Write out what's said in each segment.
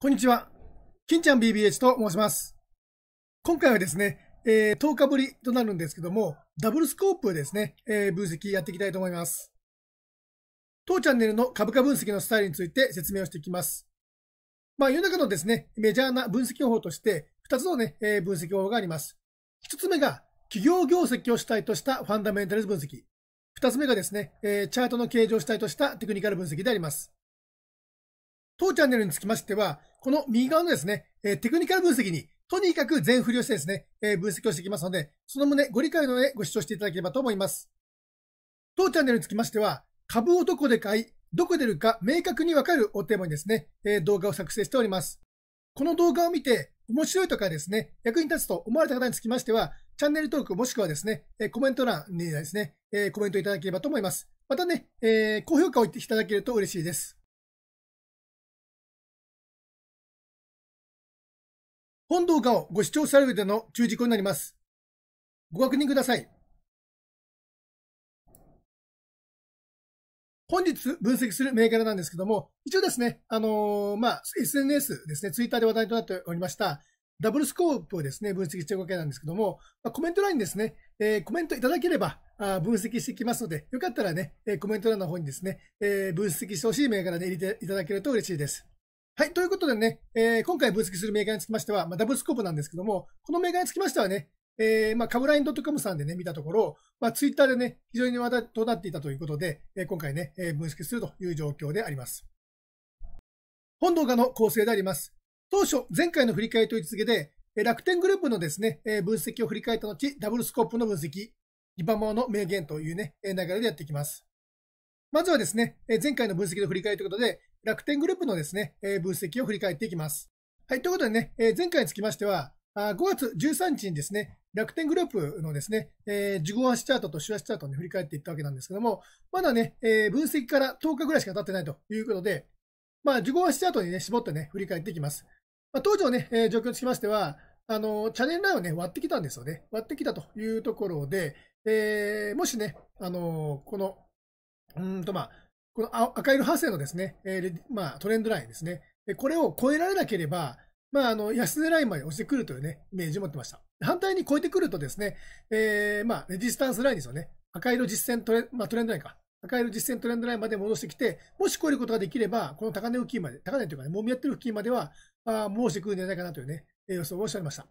こんにちは。金ちゃん BBH と申します。今回はですね、えー、10日ぶりとなるんですけども、ダブルスコープですね、えー、分析やっていきたいと思います。当チャンネルの株価分析のスタイルについて説明をしていきます。まあ、世の中のですね、メジャーな分析方法として、2つのね、えー、分析方法があります。1つ目が、企業業績を主体としたファンダメンタルズ分析。2つ目がですね、えー、チャートの形状を主体としたテクニカル分析であります。当チャンネルにつきましては、この右側のですね、えテクニカル分析に、とにかく全振りをしてですね、え分析をしていきますので、その旨ご理解の上ご視聴していただければと思います。当チャンネルにつきましては、株をどこで買い、どこで売るか明確にわかるおテーマにですね、え動画を作成しております。この動画を見て、面白いとかですね、役に立つと思われた方につきましては、チャンネル登録もしくはですね、コメント欄にですね、コメントいただければと思います。またね、高評価をいただけると嬉しいです。本動画をご視聴される上での注意事項になります。ご確認ください。本日分析する銘柄なんですけども、一応ですね、あのー、まあ、SNS ですね、ツイッターで話題となっておりました、ダブルスコープをですね、分析しているわけなんですけども、まあ、コメント欄にですね、えー、コメントいただければ、あ分析していきますので、よかったらね、えー、コメント欄の方にですね、えー、分析してほしい銘柄で入れていただけると嬉しいです。はい。ということでね、えー、今回分析するメーカーにつきましては、まあ、ダブルスコープなんですけども、このメーカーにつきましてはね、えー、まあ、カブライン .com さんでね、見たところ、まあ、ツイッターでね、非常に話題となっていたということで、えー、今回ね、えー、分析するという状況であります。本動画の構成であります。当初、前回の振り返りと位置づけで、楽天グループのですね、えー、分析を振り返った後、ダブルスコープの分析、リバモアの名言というね、流れでやっていきます。まずはですね、前回の分析の振り返りということで、楽天グループのですね、えー、分析を振り返っていきます。はい、ということでね、えー、前回につきましては、5月13日にですね、楽天グループのですね、えー、1足チャートと手足チャートに振り返っていったわけなんですけども、まだね、えー、分析から10日ぐらいしか経ってないということで、まあ、自己足チャートにね、絞ってね、振り返っていきます。まあ、当時のね、えー、状況につきましては、あの、チャネルラインをね、割ってきたんですよね。割ってきたというところで、えー、もしね、あのー、この、うんとまあ、この赤色派生のですね、えー、まあ、トレンドラインですね。でこれを超えられなければ、まあ、あの安値ラインまで落ちてくるという、ね、イメージを持ってました。反対に超えてくるとですね、えー、まあ、レジスタンスラインですよね。赤色実践トレ,、まあ、トレンドラインか。赤色実践トレンドラインまで戻してきて、もし超えることができれば、この高値付近まで、高値というかね、もみ合ってる付近までは、あ戻してくるんじゃないかなというね、予想をおっしゃいました。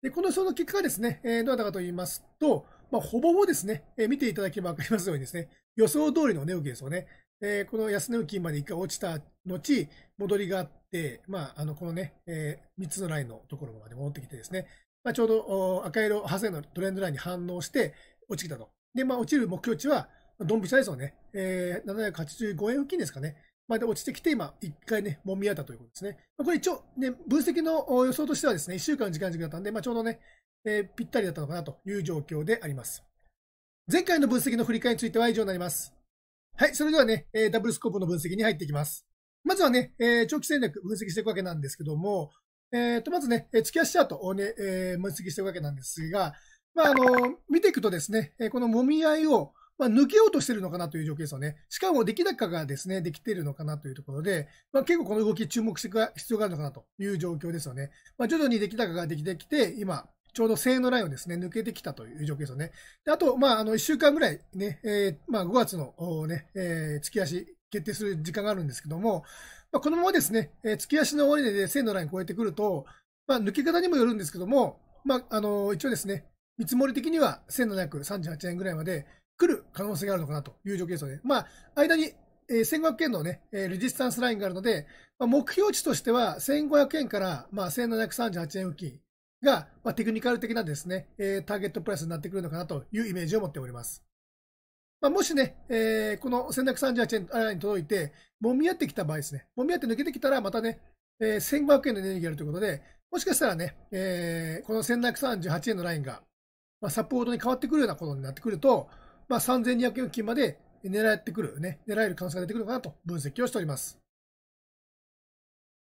で、このその結果がですね、えー、どなたかと言いますと、まあ、ほぼほぼですね、えー、見ていただければ分かりますようにですね、予想通りの値動きですよね。えー、この安値付近まで1回落ちた後、戻りがあって、まあ、あのこのね、えー、3つのラインのところまで戻ってきてですね、まあ、ちょうど赤色、ハセのトレンドラインに反応して落ちてきたと。で、まあ、落ちる目標値は、ドンピシャですよね、えー、785円付近ですかね。まで落ちてきて、今、1回ね、もみ合ったということですね。これ一応、ね、分析の予想としてはですね、1週間の時間軸だったんで、まあ、ちょうどね、えー、ぴったりだったのかなという状況であります。前回の分析の振り返りについては以上になります。はい、それではね、えダブルスコープの分析に入っていきます。まずはね、え長期戦略分析していくわけなんですけども、えー、と、まずね、月足チャートをね、え分析していくわけなんですが、まあ、あの、見ていくとですね、この揉み合いを、まあ、抜けようとしてるのかなという状況ですよね。しかも出来高がですね、できてるのかなというところで、まあ、結構この動き注目していく必要があるのかなという状況ですよね。まあ、徐々に出来高ができてきて、今、ちょうど性のラインをですね、抜けてきたという状況ですよね。であと、まあ、あの、1週間ぐらいね、えー、まあ、5月のね、えー、月足決定する時間があるんですけども、まあ、このままですね、えー、月足の終値で線のラインを超えてくると、まあ、抜け方にもよるんですけども、まあ、あの一応ですね、見積もり的には1738円ぐらいまで来る可能性があるのかなという状況ですよね、まあ、間に、えー、1500円のね、えー、レジスタンスラインがあるので、まあ、目標値としては1500円から、まあ、1738円付近、が、まあ、テクニカル的なですね、えー、ターゲットプライスになってくるのかなというイメージを持っております。まあ、もしね、えー、この1238円ラインに届いて、もみ合ってきた場合ですね、もみ合って抜けてきたら、またね、えー、1500円のエネルギーがあるということで、もしかしたらね、えー、この1238円のラインが、まあ、サポートに変わってくるようなことになってくると、まあ、3200円付近まで狙ってくる、ね、狙える可能性が出てくるのかなと分析をしております。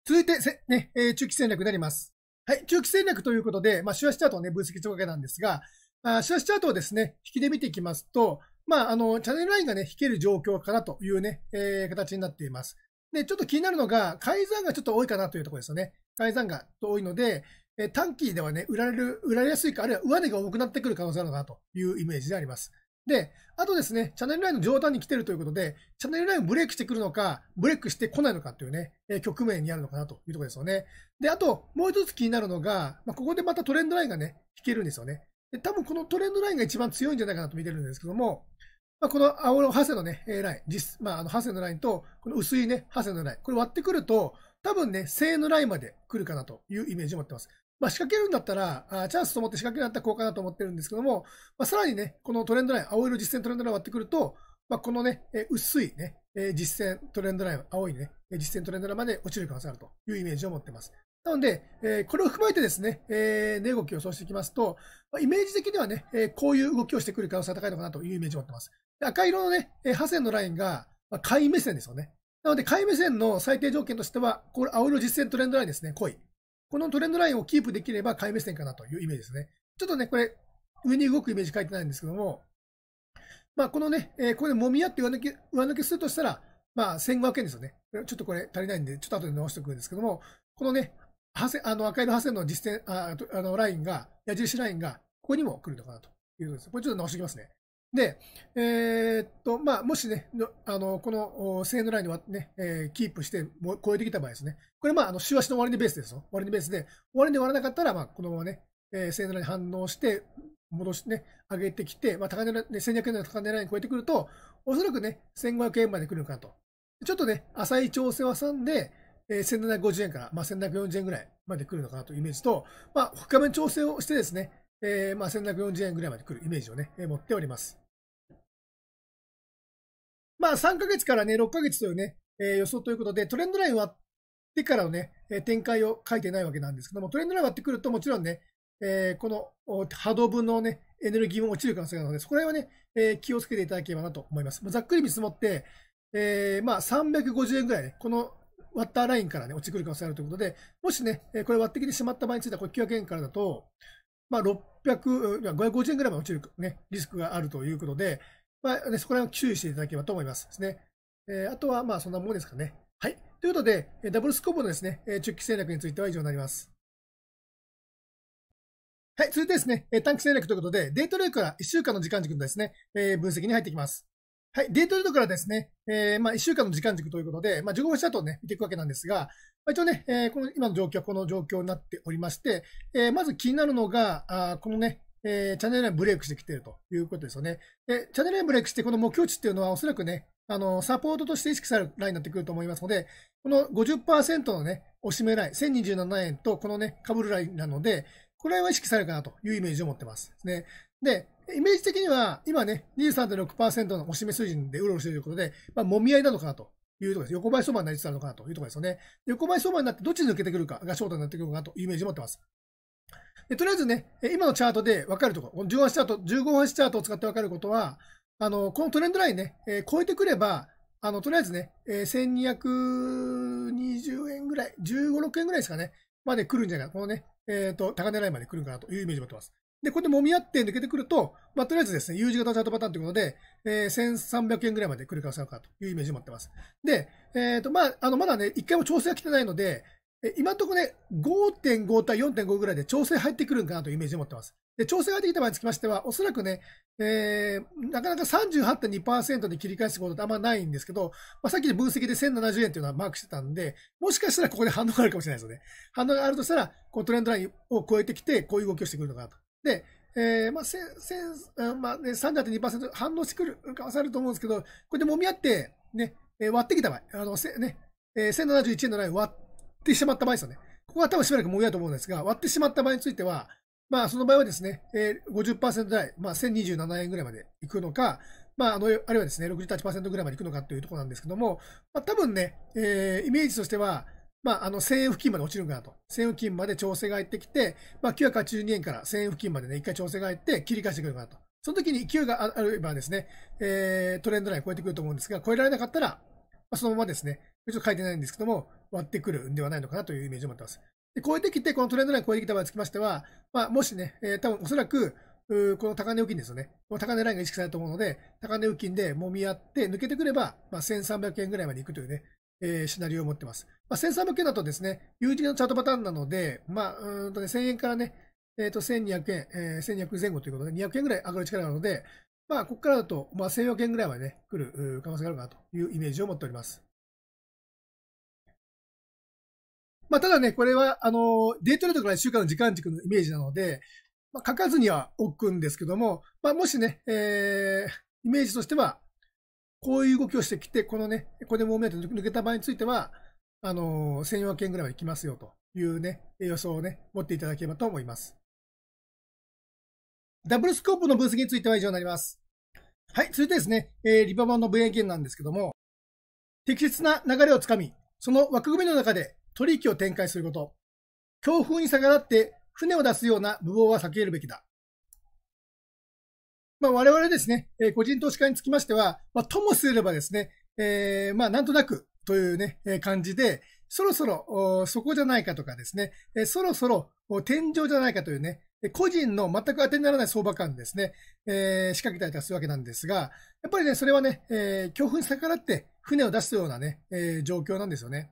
続いて、ね、中期戦略になります。はい、中期戦略ということで、まあ、アスチャートをね、分析しるわけなんですが、まあ、アスチャートをですね、引きで見ていきますと、まあ、あの、チャンネルラインがね、引ける状況かなというね、えー、形になっています。で、ちょっと気になるのが、改ざんがちょっと多いかなというところですよね。改ざんが多いので、え短期ではね、売られる、売られやすいか、あるいは上値が多くなってくる可能性あるかなというイメージであります。で、あとですね、チャンネルラインの上段に来てるということで、チャンネルラインをブレイクしてくるのか、ブレイクしてこないのかというね、え局面にあるのかなというところですよね。で、あと、もう一つ気になるのが、まあ、ここでまたトレンドラインがね、引けるんですよね。で、多分このトレンドラインが一番強いんじゃないかなと見てるんですけども、まあ、この青のハセのね、ライン、実、まあ、あの、ハセのラインと、この薄いね、ハセのライン、これ割ってくると、多分ね、正のラインまで来るかなというイメージを持ってます。まあ、仕掛けるんだったら、あチャンスと思って仕掛けるんだったら効果だと思ってるんですけども、まあ、さらにね、このトレンドライン、青色実践トレンドライン割ってくると、まあ、このね、え薄いね、え実践トレンドライン、青いね、実践トレンドラインまで落ちる可能性があるというイメージを持ってます。なので、えこれを踏まえてですね、え値動きを予想していきますと、まイメージ的にはね、えこういう動きをしてくる可能性が高いのかなというイメージを持ってます。赤色のね、破セのラインが、ま買い目線ですよね。なので、買い目線の最低条件としては、これ、青色実践トレンドラインですね、濃い。このトレンドラインをキープできれば買い目線かなというイメージですね。ちょっとね、これ、上に動くイメージ書いてないんですけども、まあ、このね、えー、これで揉み合って上抜け、上抜けするとしたら、まあ、1500円ですよね。ちょっとこれ足りないんで、ちょっと後で直しておくんですけども、このね、ハセあの赤色ハセの実践あ、あのラインが、矢印ラインが、ここにも来るのかなということです。これちょっと直しておきますね。で、えー、っと、まあ、もしね、あの、この、正のラインをね、えー、キープして、超えてきた場合ですね。これ、まあ、あの、週足の終わりでベースですよ。終わりでベースで、終わりで終わらなかったら、まあ、このままね、えー、ヌライン反応して、戻してね、上げてきて、まあ、高値ね、1200円の高値ライン超えてくると、おそらくね、1500円まで来るのかと。ちょっとね、浅い調整を挟んで、えー、1750円から、まあ、1740円ぐらいまで来るのかなというイメージと、まあ、深め調整をしてですね、えー、まあ、1740円ぐらいまで来るイメージをね、え持っております。まあ3ヶ月からね、6ヶ月というね、えー、予想ということで、トレンドライン割ってからのね、え展開を書いてないわけなんですけども、トレンドライン割ってくるともちろんね、えー、この波動分のね、エネルギーも落ちる可能性があるので、そこら辺はね、えー、気をつけていただければなと思います。ざっくり見積もって、えー、まあ350円ぐらいね、この割ったラインからね、落ちてくる可能性があるということで、もしね、これ割ってきてしまった場合については、これ900円からだと、まあ600、550円ぐらいまで落ちる、ね、リスクがあるということで、まあ、ね、そこら辺を注意していただければと思いますですね。えー、あとは、まあ、そんなものですかね。はい。ということで、ダブルスコープのですね、中期戦略については以上になります。はい、続いてですね、短期戦略ということで、デイトレードから1週間の時間軸のですね、えー、分析に入っていきます。はい、デイトレードからですね、えー、まあ1週間の時間軸ということで、まあ、15分したーをね、見ていくわけなんですが、まあ、一応ね、えー、この今の状況はこの状況になっておりまして、えまず気になるのが、あこのね、えー、チャンネルラインブレイクしてきてるということですよね。で、チャンネルラインブレイクして、この目標値っていうのは、おそらくね、あの、サポートとして意識されるラインになってくると思いますので、この50%のね、おしめライン、1027円と、このね、かぶるラインなので、これは意識されるかなというイメージを持ってます。ね。で、イメージ的には、今ね、23.6%のおしめ水準でうろうろしているということで、まあ、揉み合いなのかなというところです。横ばい相場になりつつあるのかなというところですよね。横ばい相場になってどっちに抜けてくるかが焦点になってくるかなというイメージを持ってます。えとりあえずね、今のチャートで分かるところ、15チャート、15分チャートを使って分かることは、あの、このトレンドラインね、え超えてくれば、あの、とりあえずね、え1220円ぐらい、15、6円ぐらいですかね、まで来るんじゃないか。このね、えっ、ー、と、高値ラインまで来るかなというイメージを持ってます。で、これで揉み合って抜けてくると、まあ、とりあえずですね、U 字型チャートパターンということで、えー、1300円ぐらいまで来る可能性があるかというイメージを持ってます。で、えっ、ー、と、まあ、あの、まだね、一回も調整が来てないので、今のところね、5.5対4.5ぐらいで調整入ってくるんかなというイメージを持ってます。で、調整ができた場合につきましては、おそらくね、えー、なかなか38.2%に切り返すことってあんまないんですけど、まあ、さっきの分析で1070円というのはマークしてたんで、もしかしたらここで反応があるかもしれないですよね。反応があるとしたら、こうトレンドラインを超えてきて、こういう動きをしてくるのかなと。で、えー、まあ、まあね、3.2%反応してくるかわさると思うんですけど、これで揉み合って、ね、割ってきた場合、あの、せね、1071円のライン割ってしまった場合ですよね。ここは多分しばらくも題だと思うんですが、割ってしまった場合については、まあ、その場合はですね、えー、50%台、まあ、1027円ぐらいまでいくのか、まあ、あの、あるいはですね、68%ぐらいまでいくのかというところなんですけども、まあ、多分ね、えー、イメージとしては、まあ、あの、1000円付近まで落ちるかなと。1000円付近まで調整が入ってきて、まあ、982円から1000円付近までね、一回調整が入って切り返してくるかなと。その時に勢いがあればですね、えー、トレンドライン超えてくると思うんですが、超えられなかったら、まあ、そのままですね、ちょっと書いてないんですけども、割ってくるんではないのかなというイメージを持ってます。で、超えてきて、このトレンドライン超えてきた場合につきましては、まあ、もしね、えー、多分おそらく、この高値付近ですよね。この高値ラインが意識されると思うので、高値付近で揉み合って抜けてくれば、まあ、1300円ぐらいまでいくというね、えー、シナリオを持ってます。まあ、1300円だとですね、有事のチャートパターンなので、まあ、うんとね、1000円からね、えっ、ー、と、1200円、えー、1200前後ということで、200円ぐらい上がる力なので、まあ、ここからだと、まあ、1400円ぐらいまでね、来る可能性があるかなというイメージを持っております。まあ、ただね、これは、あの、デートレートから1週間の時間軸のイメージなので、まあ、書かずには置くんですけども、まあ、もしね、えー、イメージとしては、こういう動きをしてきて、このね、これでもめて抜けた場合については、あの1400円ぐらいまできますよというね、予想をね、持っていただければと思います。ダブルスコープの分析については以上になります。はい、続いてですね、えー、リババンの VA 券なんですけども、適切な流れをつかみ、その枠組みの中で取引を展開すること。強風に逆らって船を出すような無謀は避けるべきだ。まあ、我々ですね、え個人投資家につきましては、まあ、ともすればですね、えー、まあ、なんとなくというね、え感じで、そろそろそこじゃないかとかですね、えそろそろ天井じゃないかというね、個人の全く当てにならない相場感ですね、えー、仕掛けたりとかするわけなんですが、やっぱりね、それはね、えー、強風に逆らって船を出すようなね、えー、状況なんですよね。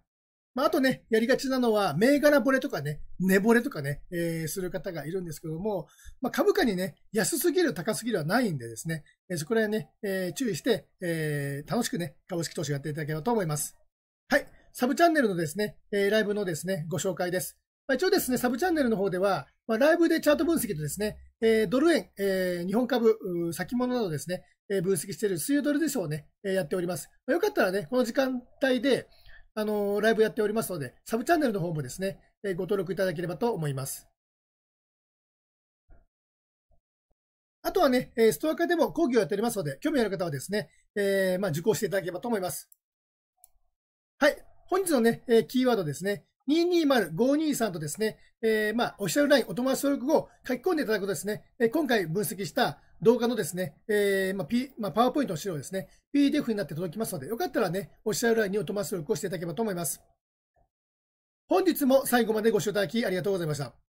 まあ、あとね、やりがちなのは、銘柄惚れとかね、寝惚れとかね、えー、する方がいるんですけども、まあ、株価にね、安すぎる、高すぎるはないんでですね、えー、そこら辺ね、えー、注意して、えー、楽しくね、株式投資やっていただければと思います。はい。サブチャンネルのですね、えー、ライブのですね、ご紹介です。まあ、一応ですね、サブチャンネルの方では、まあ、ライブでチャート分析とですね、えー、ドル円、えー、日本株、先物などですね、えー、分析している水曜ドルでしょうね、えー、やっております。まあ、よかったらね、この時間帯で、あの、ライブやっておりますので、サブチャンネルの方もですね、えご登録いただければと思います。あとはね、えストア化でも講義をやっておりますので、興味ある方はですね、えー、まあ、受講していただければと思います。はい。本日のね、えキーワードですね。220、523とですね、えー、まあ、オフィシャルライン、お友達登録を書き込んでいただくとですね、え今回分析した動画のですね、えー、まあ、P、まあ、パワーポイントの資料ですね、PDF になって届きますので、よかったらね、オフィシャルラインにお友達登録をしていただければと思います。本日も最後までご視聴いただきありがとうございました。